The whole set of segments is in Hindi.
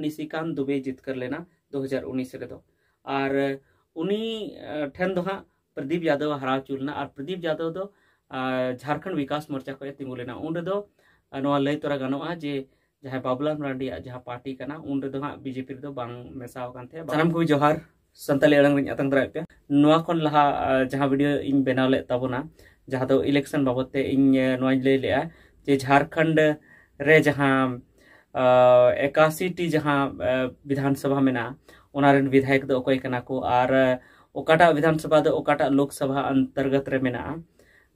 निशिकांत दुबे जितकर कर लेना 2019 रेदो और उनी ठेन दो हाँ प्रदीप यादव हरा चू लेना और प्रदीप यादव दो झारखंड विकास मोर्चा को तिंगू लेना उन रेदो लय तोरा गनोआ जे जहाँ बाबूलाल मरांडी जहाँ पार्टी करना उन रेदो हाँ बीजेपी रेदो बांग मेसाव कान थे साराम को जोहार संताली अड़ंग रे अतंग दराय पे नोआ लहा जहाँ वीडियो इन बनाव ले तबना जहाँ दो इलेक्शन बाबते इन नोआ लय ले जे झारखंड रे जहाँ एकासीटी जहाँ विधानसभा में उनारेन विधायक दो को और ओकाटा विधानसभा दो ओकाटा लोकसभा अंतर्गत में मेना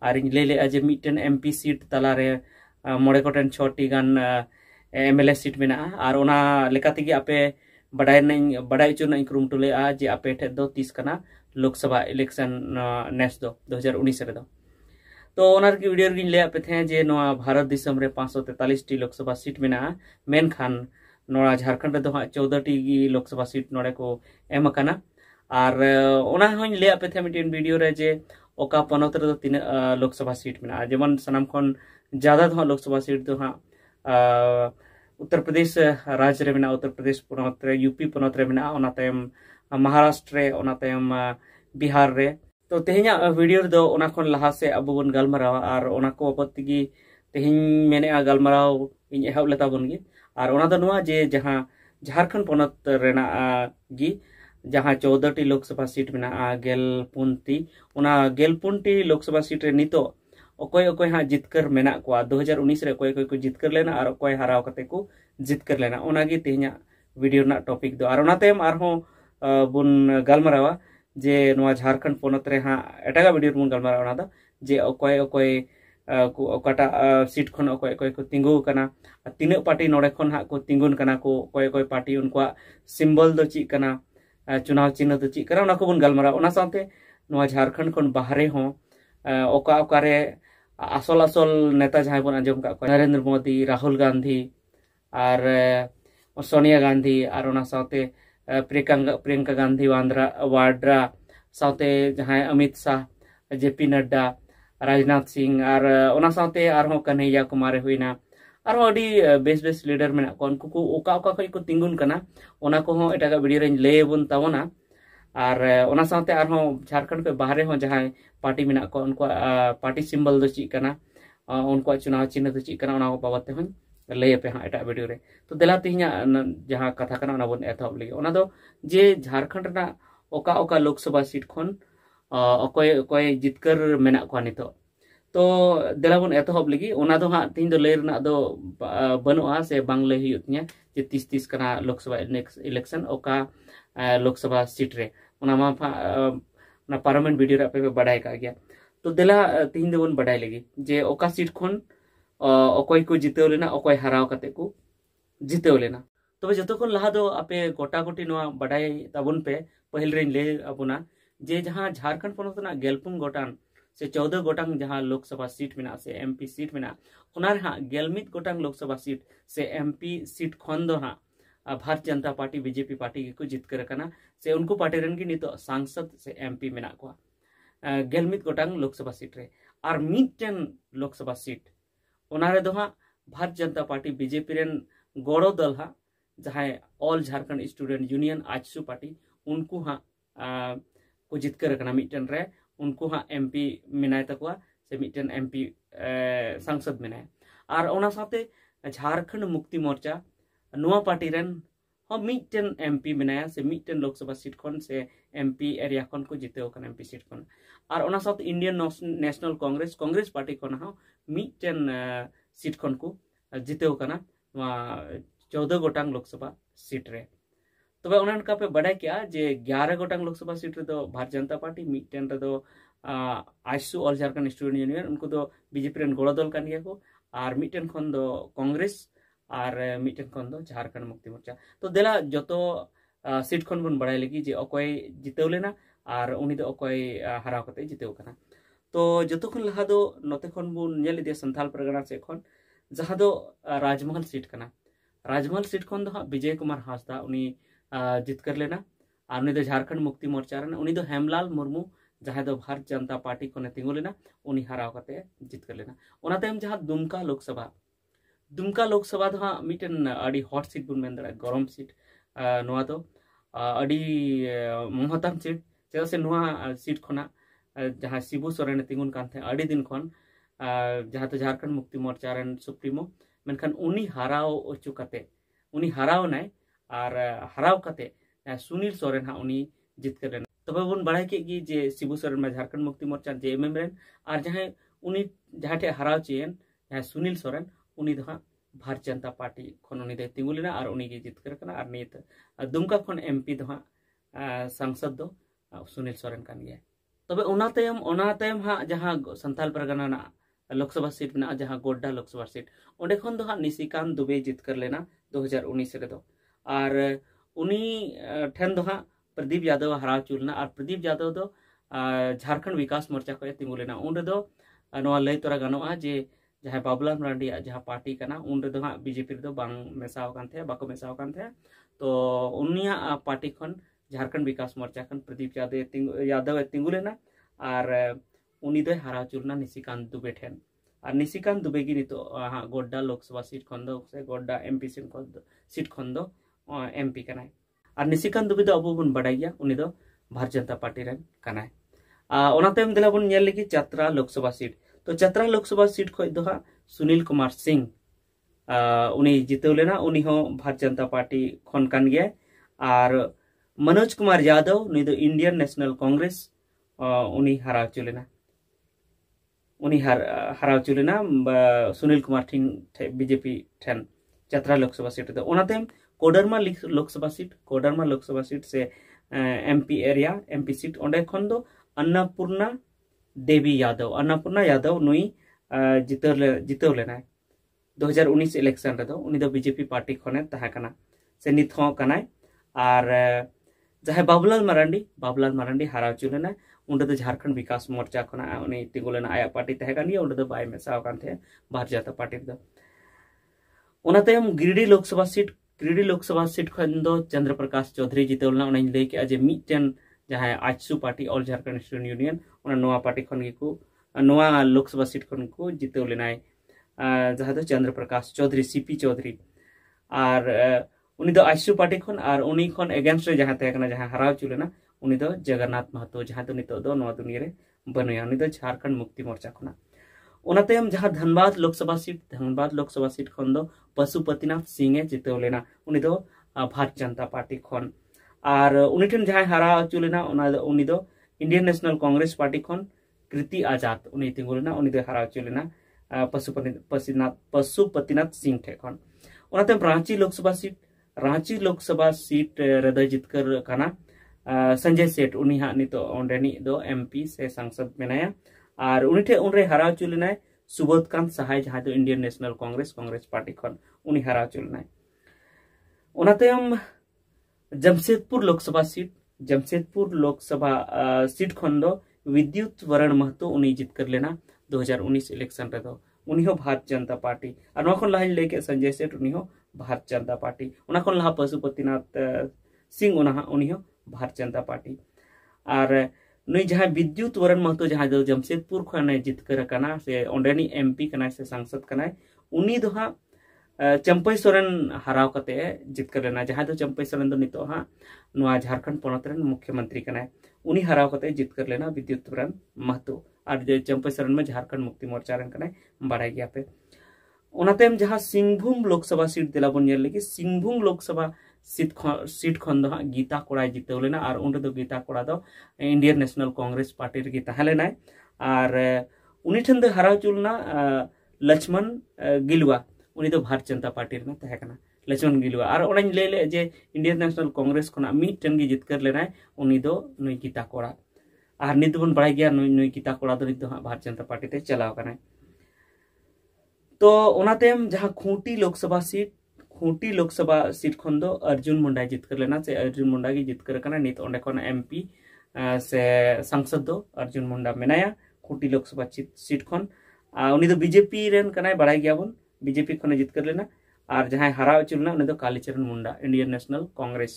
और इन ले ले जे मिटन एमपी सीट तला रे मोड़े कोटन छोटी गन एमएलए सीट मेना और ओना आपे बड़ा नहीं बड़ाई चो नहीं जे आपे ठे तीस लोकसभा इलेक्शन नेस दो हजार उन्नीस तो वीडियो भिडियो लैपे जे भारत पाँच सौ तेताली लोकसभा सीट मेन खान ना झारखंड रो तो हाँ, चौदह टी लोकसभा सीट ना को एम और लैपे मिट्टी भिडियो जे अका पनत रो तो तीन लोकसभा सीट मे जेबन सनाम ज्यादा तो हाँ, लोकसभा सीट तो हाँ उत्तर प्रदेश राज्य में उत्तर प्रदेश पुनत यूपी पुनत महाराष्ट्र बिहार रे तो तेहना वीडियो दो लहा से अब बन गलमरावा और ओना को बाबत तेहन मेने गलमराव इन एहब लेता और जे जहाँ झारखंड पनत जहाँ चौदहटी लोकसभा सीट में गलपनती पुनती लोकसभा सीट में नित अकोय हाँ जितकर मे दो हजार उन्नीस अकोय को जितकर लेना और अकोय हराव को जितकर लेना ओना गी वीडियो टॉपिक दो और बन गलमरावा ᱡᱮ ᱱᱚᱣᱟ ᱡᱷᱟᱲᱠᱷᱚᱸᱰ ᱯᱚᱱᱚᱛ ᱨᱮ ᱦᱟᱸᱜ ᱮᱴᱟᱜᱟᱜ ᱵᱷᱤᱰᱤᱭᱳ ᱨᱮᱵᱚᱱ ᱜᱟᱞᱢᱟᱨᱟᱣᱟ ᱚᱱᱟ ᱫᱚ ᱡᱮ ᱚᱠᱚᱭ ᱚᱠᱚᱭ ᱚᱠᱟᱴᱟᱜ ᱥᱤᱴ ᱠᱷᱚᱱ ᱚᱠᱚᱭ ᱚᱠᱚᱭ ᱠᱚ ᱛᱤᱸᱜᱩ ᱟᱠᱟᱱᱟ ᱛᱤᱱᱟᱹᱜ ᱯᱟᱴᱤ ᱱᱚᱰᱮ ᱠᱷᱚᱱ ᱦᱟᱸᱜ ᱠᱚ ᱛᱤᱸᱜᱩᱱ ᱠᱟᱱᱟ ᱠᱚ ᱚᱠᱚᱭ ᱚᱠᱚᱭ ᱯᱟᱴᱤ ᱩᱱᱠᱩᱣᱟᱜ ᱥᱤᱢᱵᱚᱞ ᱫᱚ ᱪᱮᱫ ᱠᱟᱱᱟ ᱪᱩᱱᱟᱣ ᱪᱤᱱᱦᱟᱹ ᱫᱚ ᱪᱮᱫ ᱠᱟᱱᱟ ᱚᱱᱟ ᱠᱚᱵᱚᱱ ᱜᱟᱞᱢᱟᱨᱟᱣᱟ ᱚᱱᱟ ᱥᱟᱶᱛᱮ ᱱᱚᱣᱟ ᱡᱷᱟᱲᱠᱷᱚᱸᱰ ᱠᱷᱚᱱ ᱵᱟᱦᱨᱮ ᱦᱚᱸ ᱚᱠᱟ ᱚᱠᱟᱨᱮ ᱟᱥᱚᱞ ᱟᱥᱚᱞ ᱱᱮᱛᱟ ᱡᱟᱦᱟᱸᱭ ᱵᱚᱱ ᱟᱸᱡᱚᱢ ᱠᱟᱜ ᱠᱚᱣᱟ ᱱᱚᱨᱮᱱᱫᱨᱚ ᱢᱳᱫᱤ ᱨᱟᱦᱩᱞ ᱜᱟᱱᱫᱷᱤ ᱟᱨ ᱥᱳᱱᱤᱭᱟ ᱜᱟᱱᱫᱷᱤ ᱟᱨ ᱚᱱᱟ ᱥᱟᱶᱛᱮ प्रियंका प्रियंका गांधी वांद्रा वाड्रा साथे जहां अमित शाह जे पी नड्डा राजनाथ सिंह और और कन्हैया कुमार होना और बेस बेस लीडर में उनको तिंगुन करना एट वीडियो लैबन तबना और साथे और झारखंड पे बाहर जहां पार्टी मे उन पार्टी सिम्बल चेक उनको चुनाव चिन्ह चेक बाबद बाबत लैपे हाँ एट भिडियो तो दिला तीन जहाँ कथा करना बन एहब लगे जे झारखंड लोकसभा सीट खन अकय जितकर नित तो दिला बन एहब लगे हाँ तीन लैंना बनुआ से बांग लैं जे तीस तीस करना लोकसभा इलेक्शन ओका लोकसभा सीट रहा पारमेंट भिडियो पे बाढ़ तो देला तीन दिन बाढ़ लगे जे ओका सीट खन अको जितव लेना अको हारा को जितव लेना तब जो लहा आपे गोटा गोटी बाढ़ पे पहल लैबना जे जहाँ झारखंड पुत गलपुन गटान से चौदह गटांग जहाँ लोकसभा सीट मे से एम पी सीट हाँ गलमित गटांग लोकसभा सीट से एम पी सीट खन दो हाँ भारतीय जनता पार्टी बीजेपी पार्टी के जितकर से उनको पार्टी रन नित सांसद से एम पी मे गलमित गटांग लोकसभा सीट रे और मिट्टन लोकसभा सीट ᱚᱱᱟᱨᱮᱫᱚ ᱦᱟᱸᱜ ᱵᱷᱟᱨᱚᱛ ᱡᱚᱱᱛᱟ ᱯᱟᱨᱴᱤ ᱵᱤᱡᱮᱯᱤ ᱨᱮᱱ ᱜᱚᱲᱚ ᱫᱚᱞ ᱦᱟᱸᱜ ᱡᱟᱦᱟᱸᱭ all Jharkhand student union AJSU party ᱩᱱᱠᱩ को जितकर मिट्टन रे उनको हाँ एम पी मेनाय से मिट्टन एम पी सांसद मेना और झारखंड मुक्ति मोर्चा ना पार्टी रन हाँ मिट्टन एम पी मेनाय से मिट्टन लोकसभा सीट खन से एम पी एरिया खन को एम पी सीट खन और साथ Indian National Congress Congress party खन हाँ ᱢᱤᱫᱴᱮᱱ ᱥᱤᱴ ᱠᱷᱚᱱ ᱠᱚ ᱡᱤᱛᱟᱹᱣ ᱠᱟᱱᱟ ᱱᱚᱣᱟ ᱪᱳᱫᱫᱚ ᱜᱚᱴᱟᱝ ᱞᱳᱠᱥᱚᱵᱷᱟ ᱥᱤᱴ ᱨᱮ ᱛᱚᱵᱮ ᱚᱱᱮ ᱚᱱᱠᱟ ᱯᱮ ᱵᱟᱰᱟᱭ ᱠᱮᱜᱼᱟ ᱡᱮ ᱜᱮᱭᱟᱨᱟ ᱜᱚᱴᱟᱝ ᱞᱳᱠᱥᱚᱵᱷᱟ ᱥᱤᱴ ᱨᱮᱫᱚ ᱵᱷᱟᱨᱚᱛ ᱡᱚᱱᱛᱟ ᱯᱟᱨᱴᱤ ᱢᱤᱫᱴᱮᱱ ᱨᱮᱫᱚ AJSU all Jharkhand student union ᱩᱱᱠᱩ ᱫᱚ ᱵᱤᱡᱮᱯᱤ ᱨᱮᱱ ᱜᱚᱲᱚ ᱫᱚᱞ ᱠᱟᱱ ᱜᱮᱭᱟ ᱠᱚ ᱟᱨ ᱢᱤᱫᱴᱮᱱ ᱠᱷᱚᱱ ᱫᱚ ᱠᱚᱝᱜᱨᱮᱥ ᱟᱨ ᱢᱤᱫᱴᱮᱱ ᱠᱷᱚᱱ ᱫᱚ ᱡᱷᱟᱲᱠᱷᱚᱸᱰ ᱢᱩᱠᱛᱤ ᱢᱳᱨᱪᱟ ᱛᱚ ᱫᱮᱞᱟ ᱡᱚᱛᱚ ᱥᱤᱴ ᱠᱷᱚᱱ ᱵᱚᱱ ᱵᱟᱰᱟᱭ ᱞᱟᱹᱜᱤᱫ ᱡᱮ ᱚᱠᱚᱭ ᱡᱤᱛᱟᱹᱣ ᱞᱮᱱᱟ ᱟᱨ ᱩᱱᱤ ᱫᱚ ᱚᱠᱚᱭ ᱦᱟᱨᱟᱣ ᱠᱟᱛᱮ ᱡᱤᱛᱟᱹᱣ ᱠᱟᱱᱟ तो जो खन लहा दो नोते खन बन परगना से खन जहाँ दो राजमहल सीट कर राजमहल सीट खन हाँ विजय कुमार हासदा जितकर लेना और झारखंड मुक्ति मोर्चा रना हेमलाल मुर्मू जहाँ दो भारत जनता पार्टी खने तिंगो लेना उनी जितकर लेना जहाँ दुमका लोकसभा दुमका लोकसभा दो हाँ हॉट सीट बन मेन गरम सीट ना तो अड़ी सीट चेदा से सीट खना जहाँ शिबू सोरेन तिंगुन अड़ी दिन खन जहाँ तो झारखंड मुक्ति मोर्चा रेन सुप्रीमो मेखान उनी हारा अचु कते हारावन और हराव कते सुनील सोरेन हाँ उन्नी जितकर तब तो लेना बन बड़ा के जे शिबू सोरेन में Jharkhand Mukti Morcha J M M रेन और जहाँ उनी जहाँ ठे हारा चेन जहाँ सुनील सोरेन उनी तो हाँ भारतीय जनता पार्टी खन उनी दे लेना और उनी जितकर और नियत दुमका खन एम पी तो हाँ सांसद सुनील सोरेन कान गया तब उनतेम उनतेम हाँ जहाँ परगना लोकसभा सीट में जहाँ गोड्डा लोकसभा सीट वन हाँ निशिकान दुबे जितकर लेना दो हजार उन्नीस रेद और तो। उन्नी हाँ प्रदीप यादव हरा चूलना और प्रदीप यादव दो तो, झारखंड विकास मोर्चा खे तिंगू लेना उनदा तो, लय तरा गो जे जहाँ बाबूलाल मरांडिया जहाँ पार्टी का उनरे हाँ बीजेपी रो मशाव मशाव तो उन पार्टी खन ᱡᱷᱟᱲᱠᱷᱚᱸᱰ ᱵᱤᱠᱟᱥ ᱢᱳᱨᱪᱟ ᱠᱷᱚᱱ ᱯᱨᱚᱫᱤᱯ ᱭᱟᱫᱚᱣ ᱮ ᱛᱤᱸᱜᱩ ᱞᱮᱱᱟ ᱟᱨ ᱩᱱᱤ ᱫᱚᱭ ᱦᱟᱨᱟᱣ ᱦᱚᱪᱚ ᱞᱮᱱᱟ ᱱᱤᱥᱤᱠᱟᱱᱛ ᱫᱩᱵᱮ ᱴᱷᱮᱱ ᱟᱨ ᱱᱤᱥᱤᱠᱟᱱᱛ ᱫᱩᱵᱮ ᱜᱮ ᱱᱤᱛᱚᱜ ᱦᱟᱸᱜ ᱜᱳᱰᱰᱟ ᱞᱳᱠᱥᱚᱵᱷᱟ ᱥᱤᱴ ᱠᱷᱚᱱ ᱫᱚ ᱥᱮ ᱜᱳᱰᱰᱟ ᱮᱢᱯᱤ ᱥᱤᱴ ᱠᱷᱚᱱ ᱫᱚ ᱥᱤᱴ ᱠᱷᱚᱱ ᱫᱚ एमपी कनाय और निशिकांत दुबे दो अब बन बड़ा गया उन्हें दो भारतीय जनता पार्टी रन कनाय ओनाते दिला बन नेल लेगी चतरा लोकसभा सीट तो चतरा लोकसभा सीट खय दो हा सुनील कुमार सिंह उन्हें जितौ लेना उन्हीं हो भारतीय जनता पार्टी खन कान गया और मनोज कुमार यादव नुई इंडियन नेशनल कांग्रेस उन्हीं हरा चुलेना उन्हीं हर हरा चुलेना सुनील कुमार ठिन बीजेपी ठेन चतरा लोकसभा सीट तो कोडरमा लोकसभा सीट कोडरमा लोकसभा सीट से एमपी एरिया एमपी सीट ओंडे खन दो अन्नपूर्णा देवी यादव अन्नपूर्णा यादव नुई जितर ले जिताव लेना है 2019 इलेक्शन बीजेपी पार्टी खन तहा से नित और जहाँ बाबूलाल मारांडी बाबूलाल मारांडी हारा चुले उनका तो झारखंड विकास मोर्चा खुना तीगुल आया पार्टी तहगानी उनका तो बै मेसावान थे भारतीय जनता पार्टी तो गिरडी लोकसभा सीट गिरडी लोकसभा सीट खन्द्र प्रकाश चौधरी जितेलना लैकड़ा जे मिटन जहाँ AJSU party all Jharkhand student union party खन लोकसभा सीट खन जितेलना जहाँ चंद्र प्रकाश चौधरी सीपी चौधरी और उनी दो तो पार्टी और उनी एगेंस्ट रे जहां तहकना जहां हराव चुलेना उनी तो जगन्नाथ महतो जहां तो नितो दो दुनिया रे बनुया उनी तो झारखंड मुक्ति मोर्चा खना उनाते जहां धनबाद लोकसभा सीट धनबाद लोकसभा सीट खन पशुपतिनाथ सिंह ए जिताव लेना उनी भारतीय जनता पार्टी खन और उनी ठन जहां हराव चुलेना उना इंडियन नेशनल कांग्रेस पार्टी खन कृति आजाद उनी तिंगु लेना उनी दो हराव चुलेना पशुपतिनाथ पशुपतिनाथ सिंह ठे रांची लोकसभा सीट रांची लोकसभा सीट रद जितकर संजय सेठ उन हाँ नित तो एमपी से सांसद मेना और उन्हीं ठे उनरे हरा चो लेना सुबोध कांत सहाय जहां तो Indian National Congress Congress party खन हारा हरा चो लेना जमशेदपुर लोकसभा सीट जमशेदपुर लोकसभा सीट खन दो विद्युत वरण महतो उन जितकर लेना 2019 इलेक्शन रे दो भारतीय जनता पार्टी और लाइन लेके संजय सेठ भारत जनता पार्टी लहा पशुपतिनाथ सिंह उनहा उन्हीं जनता पार्टी और नई जहाँ विद्युत वरण महतो जहाँ जो जमशेदपुर खन जितकर से अंडी एम पी से सांसद उन्हीं दो हाँ चंपई सोरेन हराव कते जितकर लेना जहाँ तो चंपई सोरेन दो नित हाँ, झारखंड पनत मुख्यमंत्री कनाय उन्हीं हराव कते जितकर लेना विद्युत वरण महतो और चंपई सोरेन में झारखंड मुक्ति मोर्चा रन कनाय बड़ा गया पे ᱚᱱᱟᱛᱮᱢ ᱡᱟᱦᱟᱸ ᱥᱤᱝᱵᱷᱩᱢ ᱞᱳᱠᱥᱚᱵᱷᱟ ᱥᱤᱴ ᱫᱮᱞᱟᱵᱚᱱ ᱧᱮᱞ ᱞᱮᱜᱮ ᱥᱤᱝᱵᱷᱩᱢ ᱞᱳᱠᱥᱚᱵᱷᱟ ᱥᱤᱴ ᱥᱤᱴ ᱠᱷᱚᱱ ᱫᱚ ᱦᱟᱸᱜ ᱜᱤᱛᱟ ᱠᱚᱲᱟᱭ ᱡᱤᱛᱟᱹᱣ ᱞᱮᱱᱟ ᱟᱨ ᱚᱸᱰᱮ ᱫᱚ ᱜᱤᱛᱟ ᱠᱚᱲᱟ ᱫᱚ ᱤᱱᱰᱤᱭᱟᱱ ᱱᱮᱥᱱᱟᱞ ᱠᱚᱝᱜᱨᱮᱥ ᱯᱟᱨᱴᱤ ᱨᱮᱜᱮ ᱛᱟᱦᱮᱸ ᱞᱮᱱᱟᱭ ᱟᱨ उन्हीं ठन हरा चुलना लक्ष्मण गिलवा उन्हीं तो भारत जनता पार्टी में तहकना लक्ष्मण गिलवा और उन्हें ले ले जे इंडियन नेशनल कांग्रेस खना मिटन गे जितकर लेना उन्हीं तो नई गीता कोड़ा और नित बन बड़ा गया नई नई गीता कोड़ा तो नित भारत जनता पार्टी ते चलाव कना तो ओनातेम जहाँ खूंटी लोकसभा सीट खूंटी लोकसभा सीट खन दो अर्जुन मुंडा जितकर लेना से अर्जुन मुंडा की जितकर करना नीत तो ओने कोन एमपी से संसद दो अर्जुन मुंडा मेनाया खूंटी लोकसभा सीट खन आ उनी दो तो बीजेपी रेन करना बड़ाय गया बोल बीजेपी खन जितकर लेना और जहाँ हरा चुलना उन्हें तो Kalicharan Munda Indian National Congress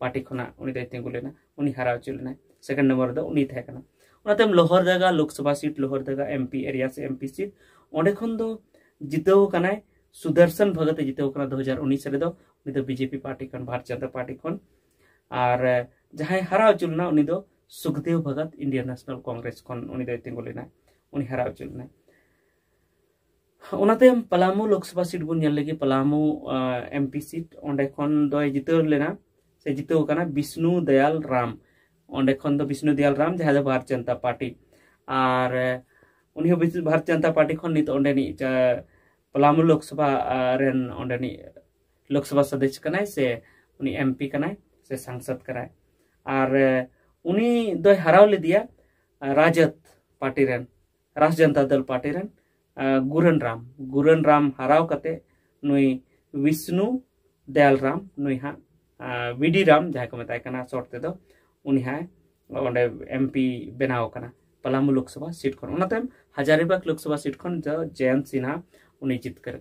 party खना उन्हें तो देखते को लेना उन्हें हरा चुलना सेकंड नंबर दो उन्हें थे करना उन्हें तो लोहर जगह लोकसभा सीट लोहर जगह एमपी एरिया से एमपी सीट ओने खन दो जितने सुदर्शन भगत जितना दो हजार उन्नीस बीजेपी पार्टी भारत जनता पार्टी और जहां हारा उचुलना Sukhdev Bhagat Indian National Congress तेंगू लेना हारा उचुलना पलामू लोकसभा सीट लगे पलामू एम पी सीट अंडे जितर लेना से जितने विष्णु दयाल राम अंडे विष्णु दयाल राम जहां भारत जनता पार्टी और उन भारत जनता पार्टी नित पलाम लोकसभा लोकसभा सदस्य कनाय से उनी एमपी कनाय से सांसद कनाय और उनी दो हराव ले दिया Rajad party rain Rashtriya Janata Dal party रेन गुरन राम गुरन राम हराव कते नुई विष्णु दयाल राम नुई हा विडी राम जहाँ को मतलब कना शॉर्ट ते दो उनी हा एमपी बनाव कना पलामू लोकसभा सीट खन हजारीबाग लोकसभा सीट खन जयंत सिन्हा उन्हें जितकर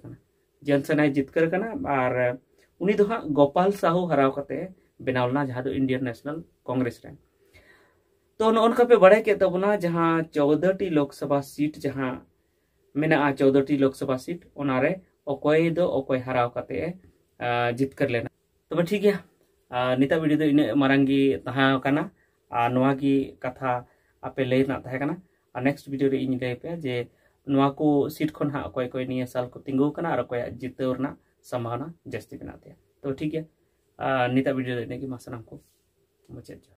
जनसेना जितकर और उन्हीं दो तो हाँ गोपाल साहू हराव कते बनाव लेना जहाँ तो इंडियन नेशनल कांग्रेस रहे तो नौका पे बड़ा के तबना जहाँ चौदह टी लोकसभा सीट जहाँ मेना चौदह टी लोकसभा सीट उनारे अकोय दो अकोय हराव कते जितकर लेना तब तो ठीक है निता वीडियो दो इन मारंगी तहां ᱱᱚᱣᱟ ᱜᱮ ᱠᱟᱛᱷᱟ ᱟᱯᱮ ᱞᱟᱹᱭ ᱨᱮᱱᱟᱜ ᱛᱟᱦᱮᱸ ᱠᱟᱱᱟ ᱟᱨ ᱱᱮᱠᱥᱴ ᱵᱷᱤᱰᱤᱭᱳ ᱨᱮ ᱤᱧ ᱞᱟᱹᱭ ᱯᱮᱭᱟ ᱡᱮ सीट खन हा अको साल को तीगूकान और अको जितना सम्भावना जस्ती बना तो ठीक है नीता वीडियो मा सामना मुचाद जो